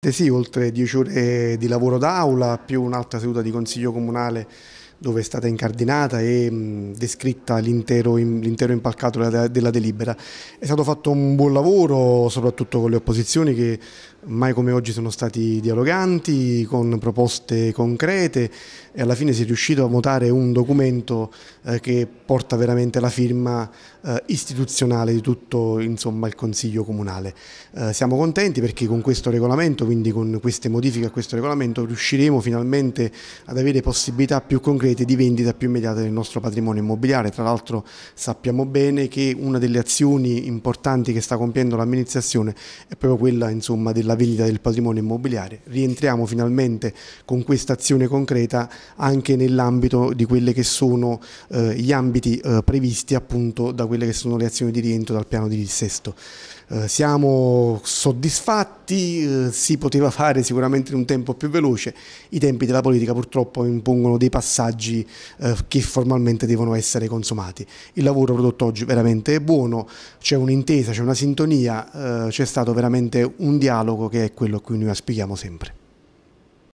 Sì, oltre 10 ore di lavoro d'aula più un'altra seduta di consiglio comunale dove è stata incardinata e mh, descritta l'intero, impalcato della, della delibera. È stato fatto un buon lavoro soprattutto con le opposizioni che mai come oggi sono stati dialoganti, con proposte concrete e alla fine si è riuscito a votare un documento eh, che porta veramente la firma eh, istituzionale di tutto insomma, il Consiglio Comunale. Eh, siamo contenti perché con questo regolamento, quindi con queste modifiche a questo regolamento, riusciremo finalmente ad avere possibilità più concrete di vendita più immediata del nostro patrimonio immobiliare. Tra l'altro sappiamo bene che una delle azioni importanti che sta compiendo l'amministrazione è proprio quella insomma, della vendita del patrimonio immobiliare. Rientriamo finalmente con questa azione concreta anche nell'ambito di quelli che sono eh, gli ambiti eh, previsti appunto da quelle che sono le azioni di rientro dal piano di dissesto. Eh, siamo soddisfatti, eh, si poteva fare sicuramente in un tempo più veloce, i tempi della politica purtroppo impongono dei passaggi eh, che formalmente devono essere consumati. Il lavoro prodotto oggi veramente è buono, c'è un'intesa, c'è una sintonia, c'è stato veramente un dialogo che è quello a cui noi aspiriamo sempre.